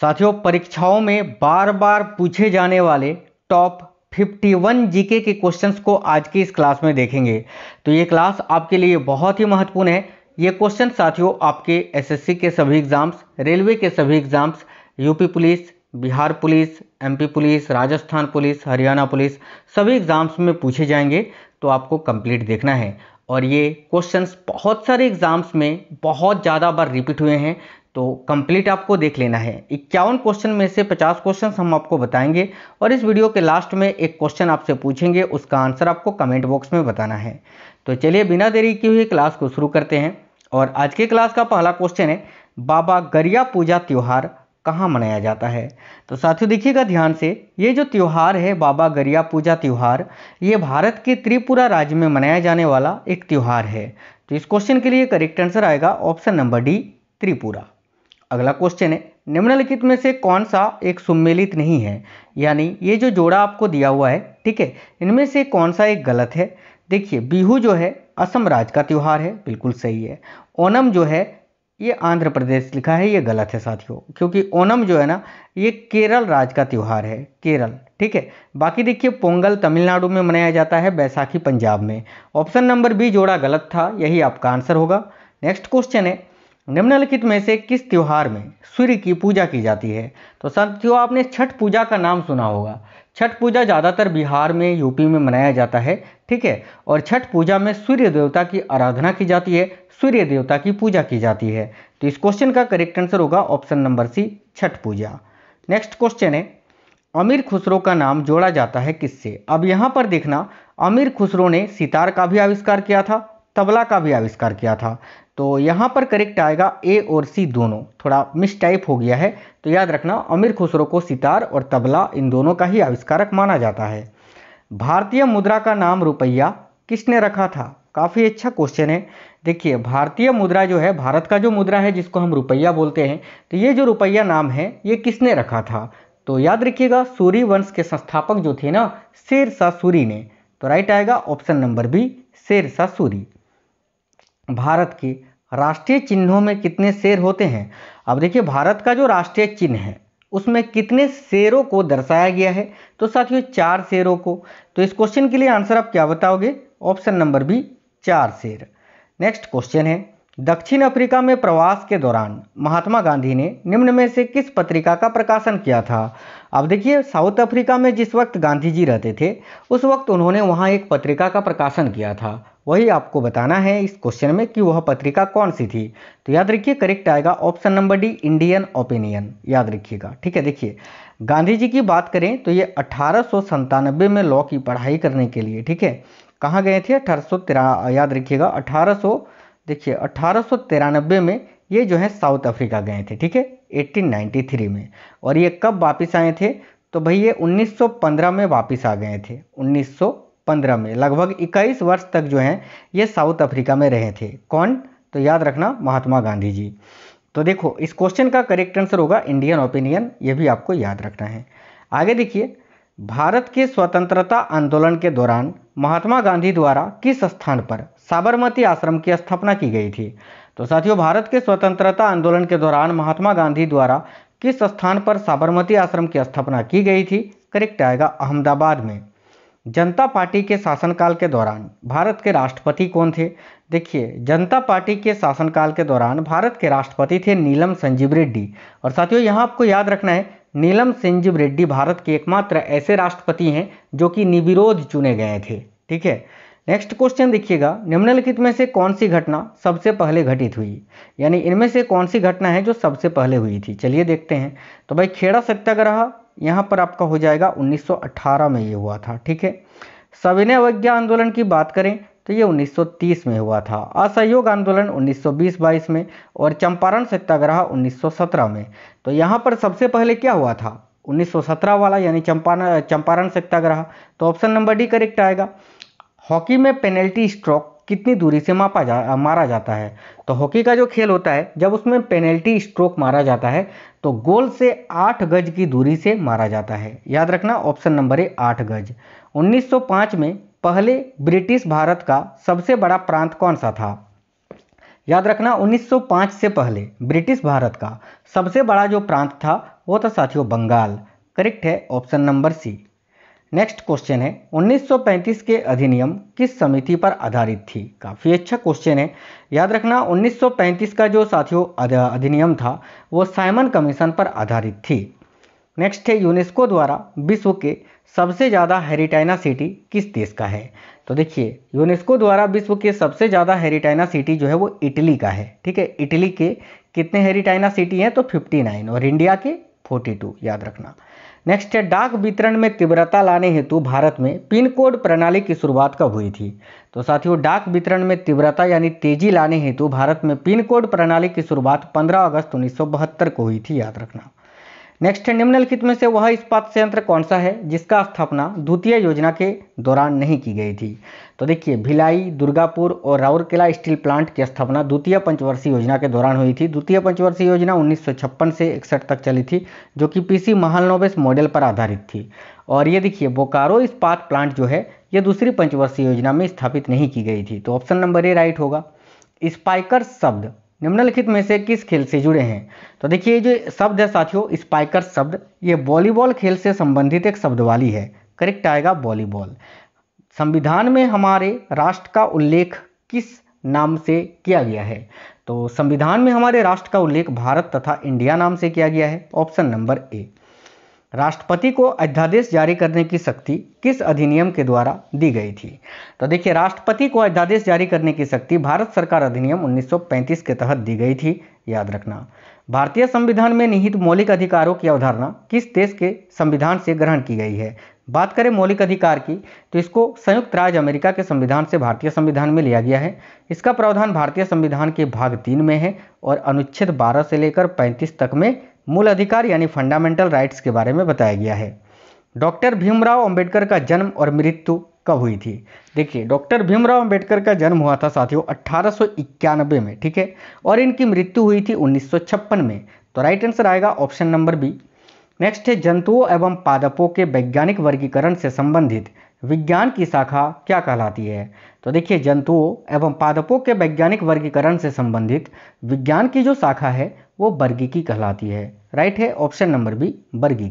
साथियों परीक्षाओं में बार बार पूछे जाने वाले टॉप 51 जीके के क्वेश्चंस को आज की इस क्लास में देखेंगे तो ये क्लास आपके लिए बहुत ही महत्वपूर्ण है ये क्वेश्चन साथियों आपके एसएससी के सभी एग्ज़ाम्स रेलवे के सभी exams UP police Bihar police MP police Rajasthan police Haryana police सभी एग्ज़ाम्स में पूछे जाएंगे तो आपको कंप्लीट देखना है और ये क्वेश्चंस बहुत सारे एग्ज़ाम्स में बहुत ज़्यादा बार रिपीट हुए हैं तो कंप्लीट आपको देख लेना है इक्यावन क्वेश्चन में से 50 क्वेश्चन हम आपको बताएंगे और इस वीडियो के लास्ट में एक क्वेश्चन आपसे पूछेंगे उसका आंसर आपको कमेंट बॉक्स में बताना है तो चलिए बिना देरी की हुए क्लास को शुरू करते हैं और आज के क्लास का पहला क्वेश्चन है बाबा गरिया पूजा त्यौहार कहाँ मनाया जाता है तो साथियों देखिएगा ध्यान से ये जो त्यौहार है बाबा गरिया पूजा त्यौहार ये भारत के त्रिपुरा राज्य में मनाया जाने वाला एक त्यौहार है तो इस क्वेश्चन के लिए करेक्ट आंसर आएगा ऑप्शन नंबर डी त्रिपुरा अगला क्वेश्चन है निम्नलिखित में से कौन सा एक सम्मिलित नहीं है यानी ये जो जोड़ा आपको दिया हुआ है ठीक है इनमें से कौन सा एक गलत है देखिए बिहू जो है असम राज्य का त्यौहार है बिल्कुल सही है ओनम जो है ये आंध्र प्रदेश लिखा है ये गलत है साथियों क्योंकि ओनम जो है ना ये केरल राज्य का त्यौहार है केरल ठीक है बाकी देखिए पोंगल तमिलनाडु में मनाया जाता है बैसाखी पंजाब में ऑप्शन नंबर बी जोड़ा गलत था यही आपका आंसर होगा नेक्स्ट क्वेश्चन है निम्नलिखित में से किस त्योहार में सूर्य की पूजा की जाती है तो साथियों आपने छठ पूजा का नाम सुना होगा छठ पूजा ज़्यादातर बिहार में यूपी में मनाया जाता है ठीक है और छठ पूजा में सूर्य देवता की आराधना की जाती है सूर्य देवता की पूजा की जाती है तो इस क्वेश्चन का करेक्ट आंसर होगा option number C Chhath Puja next question है अमीर खुसरो का नाम जोड़ा जाता है किससे अब यहाँ पर देखना अमीर खुसरो ने सितार का भी आविष्कार किया था तबला का भी आविष्कार किया था तो यहाँ पर करेक्ट आएगा ए और सी दोनों थोड़ा मिस टाइप हो गया है तो याद रखना अमीर खुसरो को सितार और तबला इन दोनों का ही आविष्कारक माना जाता है भारतीय मुद्रा का नाम रुपया किसने रखा था काफ़ी अच्छा क्वेश्चन है देखिए भारतीय मुद्रा जो है भारत का जो मुद्रा है जिसको हम रुपया बोलते हैं तो ये जो रुपया नाम है ये किसने रखा था तो याद रखिएगा सूरी वंश के संस्थापक जो थे ना शेर शाह सूरी ने तो राइट आएगा ऑप्शन नंबर बी शेर शाह सूरी भारत की राष्ट्रीय चिन्हों में कितने शेर होते हैं अब देखिए भारत का जो राष्ट्रीय चिन्ह है उसमें कितने शेरों को दर्शाया गया है तो साथियों चार शेरों को तो इस क्वेश्चन के लिए आंसर आप क्या बताओगे ऑप्शन नंबर बी चार शेर नेक्स्ट क्वेश्चन है दक्षिण अफ्रीका में प्रवास के दौरान महात्मा गांधी ने निम्न में से किस पत्रिका का प्रकाशन किया था अब देखिए साउथ अफ्रीका में जिस वक्त गांधी जी रहते थे उस वक्त उन्होंने वहाँ एक पत्रिका का प्रकाशन किया था वही आपको बताना है इस क्वेश्चन में कि वह पत्रिका कौन सी थी तो याद रखिए करेक्ट आएगा option number D Indian opinion याद रखिएगा ठीक है देखिए गांधी जी की बात करें तो ये अठारह में लॉ की पढ़ाई करने के लिए ठीक है कहाँ गए थे अठारह याद रखिएगा अठारह देखिए अठारह में ये जो है साउथ अफ्रीका गए थे ठीक है 1893 में और ये कब वापस आए थे तो भाई ये 1915 में वापस आ गए थे पंद्रह में लगभग इक्कीस वर्ष तक जो हैं ये साउथ अफ्रीका में रहे थे कौन तो याद रखना महात्मा गांधी जी तो देखो इस क्वेश्चन का करेक्ट आंसर होगा इंडियन ओपिनियन ये भी आपको याद रखना है आगे देखिए भारत के स्वतंत्रता आंदोलन के दौरान महात्मा गांधी द्वारा किस स्थान पर साबरमती आश्रम की स्थापना की गई थी तो साथियों भारत के स्वतंत्रता आंदोलन के दौरान महात्मा गांधी द्वारा किस स्थान पर साबरमती आश्रम की स्थापना की गई थी करेक्ट आएगा अहमदाबाद में जनता पार्टी के शासनकाल के दौरान भारत के राष्ट्रपति कौन थे देखिए जनता पार्टी के शासनकाल के दौरान भारत के राष्ट्रपति थे नीलम संजीव रेड्डी और साथियों यहाँ आपको याद रखना है नीलम संजीव रेड्डी भारत के एकमात्र ऐसे राष्ट्रपति हैं जो कि निविरोध चुने गए थे ठीक है नेक्स्ट क्वेश्चन देखिएगा निम्नलिखित में से कौन सी घटना सबसे पहले घटित हुई यानी इनमें से कौन सी घटना है जो सबसे पहले हुई थी चलिए देखते हैं तो भाई खेड़ा सत्याग्रह यहाँ पर आपका हो जाएगा 1918 में ये हुआ था ठीक है सविनय अवज्ञा आंदोलन की बात करें तो ये 1930 में हुआ था असहयोग आंदोलन 1920-22 में और चंपारण सत्याग्रह 1917 में तो यहाँ पर सबसे पहले क्या हुआ था 1917 वाला यानी चंपारण चंपारण सत्याग्रह तो ऑप्शन नंबर डी करेक्ट आएगा हॉकी में पेनल्टी स्ट्रोक कितनी दूरी से मापा जा मारा जाता है तो हॉकी का जो खेल होता है जब उसमें पेनल्टी स्ट्रोक मारा जाता है तो गोल से आठ गज की दूरी से मारा जाता है याद रखना ऑप्शन नंबर ए आठ गज 1905 में पहले ब्रिटिश भारत का सबसे बड़ा प्रांत कौन सा था याद रखना 1905 से पहले ब्रिटिश भारत का सबसे बड़ा जो प्रांत था वो था साथियों बंगाल करेक्ट है option number C next question है 1935 के अधिनियम किस समिति पर आधारित थी काफ़ी अच्छा क्वेश्चन है याद रखना 1935 का जो साथियों अधिनियम था वो साइमन कमीशन पर आधारित थी नेक्स्ट है यूनेस्को द्वारा विश्व के सबसे ज़्यादा हेरिटाइना सिटी किस देश का है तो देखिए यूनेस्को द्वारा विश्व के सबसे ज़्यादा हेरिटाइना सिटी जो है वो इटली का है ठीक है इटली के कितने हेरिटाइना सिटी हैं तो 59 और इंडिया के 42 याद रखना नेक्स्ट है डाक वितरण में तीव्रता लाने हेतु भारत में पिन कोड प्रणाली की शुरुआत कब हुई थी तो साथियों डाक वितरण में तीव्रता यानी तेजी लाने हेतु भारत में पिन कोड प्रणाली की शुरुआत 15 अगस्त उन्नीस को हुई थी याद रखना नेक्स्ट है निम्नलिखित में से वह इस्पात संयंत्र कौन सा है जिसका स्थापना द्वितीय योजना के दौरान नहीं की गई थी तो देखिए भिलाई दुर्गापुर और राउरकेला स्टील प्लांट की स्थापना द्वितीय पंचवर्षीय योजना के दौरान हुई थी द्वितीय पंचवर्षीय योजना 1956 से इकसठ तक चली थी जो कि पीसी महालनोबिस मॉडल पर आधारित थी और ये देखिए बोकारो इस्पात प्लांट जो है ये दूसरी पंचवर्षीय योजना में स्थापित नहीं की गई थी तो ऑप्शन नंबर ए राइट होगा स्पाइकर शब्द निम्नलिखित में से किस खेल से जुड़े हैं तो देखिए ये जो शब्द है साथियों स्पाइकर शब्द ये वॉलीबॉल खेल से संबंधित एक शब्द वाली है करेक्ट आएगा वॉलीबॉल संविधान में हमारे राष्ट्र का उल्लेख किस नाम से किया गया है तो संविधान में हमारे राष्ट्र का उल्लेख भारत तथा इंडिया नाम से किया गया है ऑप्शन नंबर ए राष्ट्रपति को अध्यादेश जारी करने की शक्ति किस अधिनियम के द्वारा दी गई थी तो देखिए राष्ट्रपति को अध्यादेश जारी करने की शक्ति भारत सरकार अधिनियम 1935 के तहत दी गई थी याद रखना भारतीय संविधान में निहित मौलिक अधिकारों की अवधारणा किस देश के संविधान से ग्रहण की गई है बात करें मौलिक अधिकार की तो इसको संयुक्त राज्य अमेरिका के संविधान से भारतीय संविधान में लिया गया है इसका प्रावधान भारतीय संविधान के भाग तीन में है और अनुच्छेद 12 से लेकर 35 तक में मूल अधिकार यानी फंडामेंटल राइट्स के बारे में बताया गया है डॉक्टर भीमराव अंबेडकर का जन्म और मृत्यु कब हुई थी देखिए डॉक्टर भीमराव अंबेडकर का जन्म हुआ था साथियों अट्ठारह में ठीक है और इनकी मृत्यु हुई थी उन्नीस में तो राइट आंसर आएगा ऑप्शन नंबर बी नेक्स्ट है जंतुओं एवं पादपों के वैज्ञानिक वर्गीकरण से संबंधित विज्ञान की शाखा क्या कहलाती है तो देखिए जंतुओं एवं पादपों के वैज्ञानिक वर्गीकरण से संबंधित विज्ञान की जो शाखा है वो बर्गी कहलाती है राइट है ऑप्शन नंबर बी बर्गी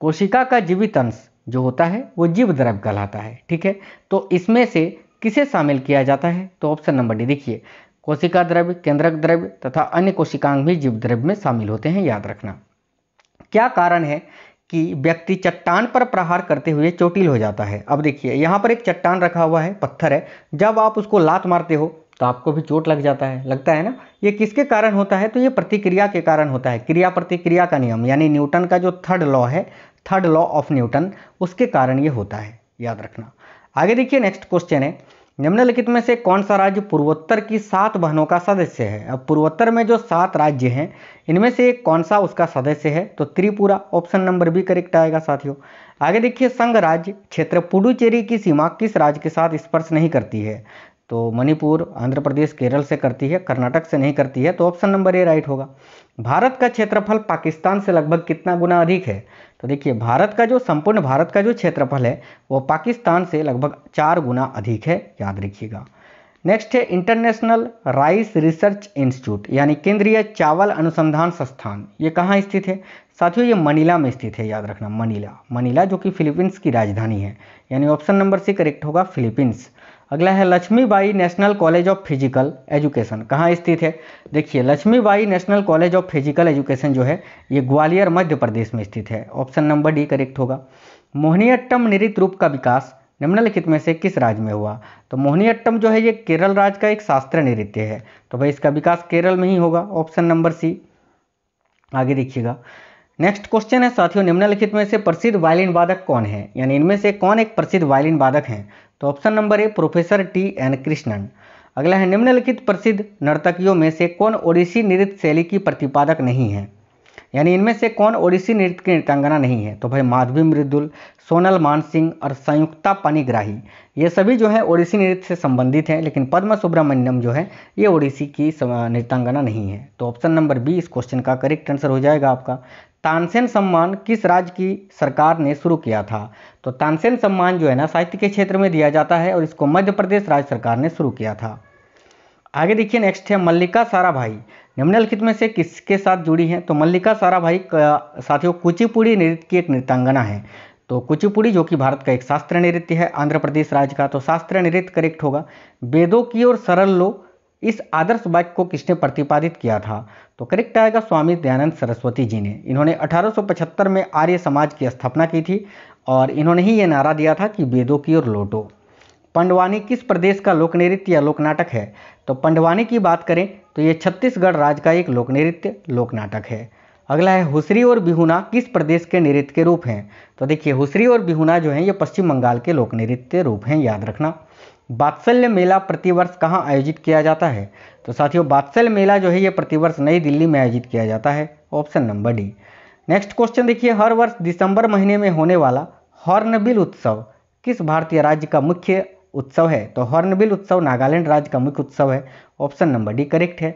कोशिका का जीवित अंश जो होता है वो जीव द्रव कहलाता है ठीक है तो इसमें से किसे शामिल किया जाता है तो ऑप्शन नंबर डी देखिए कोशिका द्रव्य केंद्रक द्रव्य तथा अन्य कोशिकांग भी जीव द्रव्य में शामिल होते हैं याद रखना क्या कारण है कि व्यक्ति चट्टान पर प्रहार करते हुए चोटिल हो जाता है अब देखिए यहाँ पर एक चट्टान रखा हुआ है पत्थर है जब आप उसको लात मारते हो तो आपको भी चोट लग जाता है लगता है ना ये किसके कारण होता है तो ये प्रतिक्रिया के कारण होता है क्रिया प्रतिक्रिया का नियम यानी न्यूटन का जो थर्ड लॉ है थर्ड लॉ ऑफ न्यूटन उसके कारण ये होता है याद रखना आगे देखिए नेक्स्ट क्वेश्चन है निम्नलिखित में से कौन सा राज्य पूर्वोत्तर की सात बहनों का सदस्य है अब पूर्वोत्तर में जो सात राज्य हैं इनमें से एक कौन सा उसका सदस्य है तो Tripura option number B correct आएगा साथियों आगे देखिए संघ राज्य क्षेत्र पुडुचेरी की सीमा किस राज्य के साथ स्पर्श नहीं करती है तो मणिपुर आंध्र प्रदेश केरल से करती है कर्नाटक से नहीं करती है तो ऑप्शन नंबर ए राइट होगा भारत का क्षेत्रफल पाकिस्तान से लगभग कितना गुना अधिक है तो देखिए भारत का जो संपूर्ण भारत का जो क्षेत्रफल है वो पाकिस्तान से लगभग चार गुना अधिक है याद रखिएगा नेक्स्ट है इंटरनेशनल राइस रिसर्च इंस्टीट्यूट यानी केंद्रीय चावल अनुसंधान संस्थान ये कहाँ स्थित है साथियों ये मनीला में स्थित है याद रखना मनीला मनीला जो कि फिलीपींस की राजधानी है यानी ऑप्शन नंबर सी करेक्ट होगा फिलीपींस अगला है Lakshmibai national college of physical education कहाँ स्थित है देखिए Lakshmibai national college of physical education जो है ये ग्वालियर मध्य प्रदेश में स्थित है ऑप्शन नंबर डी करेक्ट होगा मोहनीअट्टम निरित रूप का विकास निम्नलिखित में से किस राज्य में हुआ तो मोहनीअट्टम जो है ये केरल राज्य का एक शास्त्रीय नृत्य है तो भाई इसका विकास केरल में ही होगा ऑप्शन नंबर सी आगे देखिएगा नेक्स्ट क्वेश्चन है साथियों निम्नलिखित में से प्रसिद्ध वायलिन वादक कौन है यानी इनमें से कौन एक प्रसिद्ध वायलिन वादक हैं तो option number A professor T N Krishnan अगला है निम्नलिखित प्रसिद्ध नर्तकियों में से कौन ओडिसी नृत्य शैली की प्रतिपादक नहीं है यानी इनमें से कौन ओडिसी नृत्य की नृत्यांगना नहीं है तो भाई माधवी मृदुल सोनल मान सिंह और संयुक्ता पानीग्राही ये सभी जो है ओडिसी नृत्य से संबंधित हैं लेकिन पद्म सुब्रमण्यम जो है ये ओडिसी की नृत्यांगना नहीं है तो ऑप्शन नंबर बी इस क्वेश्चन का करेक्ट आंसर हो जाएगा आपका तानसेन सम्मान किस राज्य की सरकार ने शुरू किया था तो तानसेन सम्मान जो है ना साहित्य के क्षेत्र में दिया जाता है और इसको मध्य प्रदेश राज्य सरकार ने शुरू किया था आगे देखिए नेक्स्ट है मल्लिका साराभाई निम्नलिखित में से किसके साथ जुड़ी हैं तो मल्लिका साराभाई साथियों कुचिपुड़ी नृत्य की एक नृत्यांगना है तो कुचिपुड़ी जो कि भारत का एक शास्त्रीय नृत्य है आंध्र प्रदेश राज्य का तो शास्त्रीय नृत्य करेक्ट होगा वेदों की ओर सरल लो इस आदर्श वाक्य को किसने प्रतिपादित किया था तो करेक्ट आएगा स्वामी दयानंद सरस्वती जी ने इन्होंने 1875 में आर्य समाज की स्थापना की थी और इन्होंने ही ये नारा दिया था कि वेदों की ओर लोटो पंडवानी किस प्रदेश का लोक नृत्य या लोक नाटक है तो पंडवानी की बात करें तो ये छत्तीसगढ़ राज्य का एक लोक नृत्य लोक नाटक है अगला है हुसरी और बिहुना किस प्रदेश के नृत्य के रूप हैं तो देखिए हुसरी और बिहुना जो हैं ये पश्चिम बंगाल के लोक नृत्य रूप हैं याद रखना बात्सल्य मेला प्रतिवर्ष कहाँ आयोजित किया जाता है तो साथियों बात्सल्य मेला जो है ये प्रतिवर्ष नई दिल्ली में आयोजित किया जाता है option number D next question देखिए हर वर्ष दिसंबर महीने में होने वाला हॉर्नबिल उत्सव किस भारतीय राज्य का मुख्य उत्सव है तो हॉर्नबिल उत्सव नागालैंड राज्य का मुख्य उत्सव है ऑप्शन नंबर डी करेक्ट है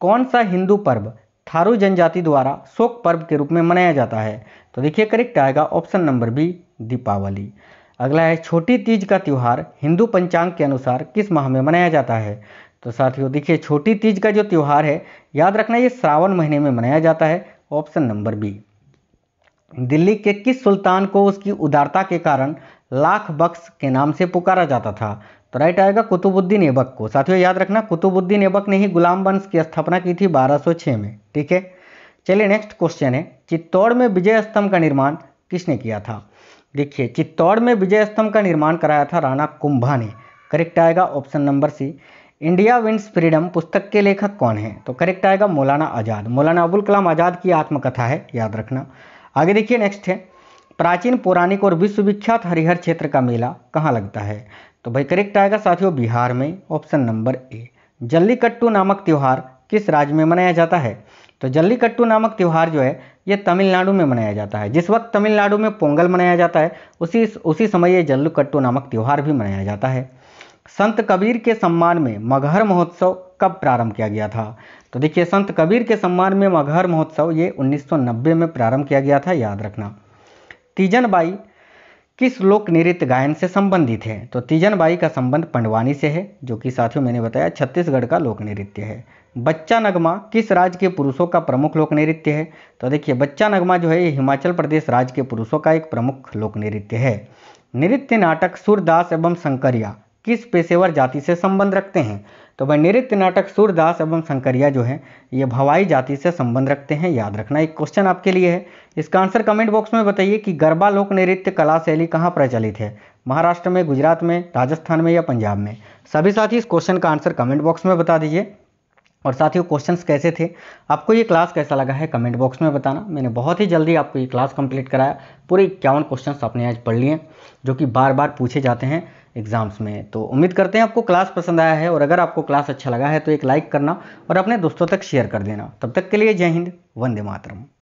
कौन सा हिंदू पर्व थारू जनजाति द्वारा शोक पर्व के रूप में मनाया जाता है तो देखिए करेक्ट आएगा ऑप्शन नंबर बी दीपावली अगला है छोटी तीज का त्यौहार हिंदू पंचांग के अनुसार किस माह में मनाया जाता है तो साथियों देखिए छोटी तीज का जो त्यौहार है याद रखना ये श्रावण महीने में मनाया जाता है ऑप्शन नंबर बी दिल्ली के किस सुल्तान को उसकी उदारता के कारण लाख बक्स के नाम से पुकारा जाता था तो राइट आएगा कुतुबुद्दीन एबक को साथियों याद रखना कुतुबुद्दीन एबक ने ही गुलाम वंश की स्थापना की थी 1206 में ठीक है चलिए नेक्स्ट क्वेश्चन है चित्तौड़ में विजय स्तंभ का निर्माण किसने किया था देखिए चित्तौड़ में विजय स्तंभ का निर्माण कराया था राणा कुंभा ने करेक्ट आएगा option number C India wins freedom पुस्तक के लेखक कौन है तो करेक्ट आएगा मौलाना आज़ाद मौलाना अबुल कलाम आज़ाद की आत्मकथा है याद रखना आगे देखिए नेक्स्ट है प्राचीन पौराणिक और विश्वविख्यात हरिहर क्षेत्र का मेला कहाँ लगता है तो भाई करेक्ट आएगा साथियों बिहार में ऑप्शन नंबर ए जल्लीकट्टू नामक त्यौहार किस राज्य में मनाया जाता है तो जल्लीकट्टू नामक त्यौहार जो है ये तमिलनाडु में मनाया जाता है जिस वक्त तमिलनाडु में पोंगल मनाया जाता है उसी उसी समय ये जल्लीकट्टू नामक त्यौहार भी मनाया जाता है संत कबीर के सम्मान में मगहर महोत्सव कब प्रारंभ किया गया था तो देखिए संत कबीर के सम्मान में मगहर महोत्सव ये 1990 में प्रारंभ किया गया था याद रखना तीजन बाई किस लोक नृत्य गायन से संबंधित है तो बाई का संबंध पंडवानी से है जो कि साथियों मैंने बताया छत्तीसगढ़ का लोक नृत्य है बच्चा नगमा किस राज्य के पुरुषों का प्रमुख लोक नृत्य है तो देखिए बच्चा नगमा जो है ये हिमाचल प्रदेश राज्य के पुरुषों का एक प्रमुख लोक नृत्य है नृत्य नाटक सूरदास एवं शंकरिया किस पेशेवर जाति से संबंध रखते हैं तो वह नृत्य नाटक सूरदास एवं शंकरिया जो है ये भवाई जाति से संबंध रखते हैं याद रखना एक क्वेश्चन आपके लिए है इसका आंसर कमेंट बॉक्स में बताइए कि गरबा लोक नृत्य कला शैली कहाँ प्रचलित है महाराष्ट्र में गुजरात में राजस्थान में या पंजाब में सभी साथी इस क्वेश्चन का आंसर कमेंट बॉक्स में बता दीजिए और साथ ही क्वेश्चंस कैसे थे आपको ये क्लास कैसा लगा है कमेंट बॉक्स में बताना मैंने बहुत ही जल्दी आपको ये क्लास कंप्लीट कराया पूरे इक्यावन क्वेश्चंस आपने आज पढ़ लिए जो कि बार बार पूछे जाते हैं एग्ज़ाम्स में तो उम्मीद करते हैं आपको क्लास पसंद आया है और अगर आपको क्लास अच्छा लगा है तो एक लाइक करना और अपने दोस्तों तक शेयर कर देना तब तक के लिए जय हिंद वंदे मातरम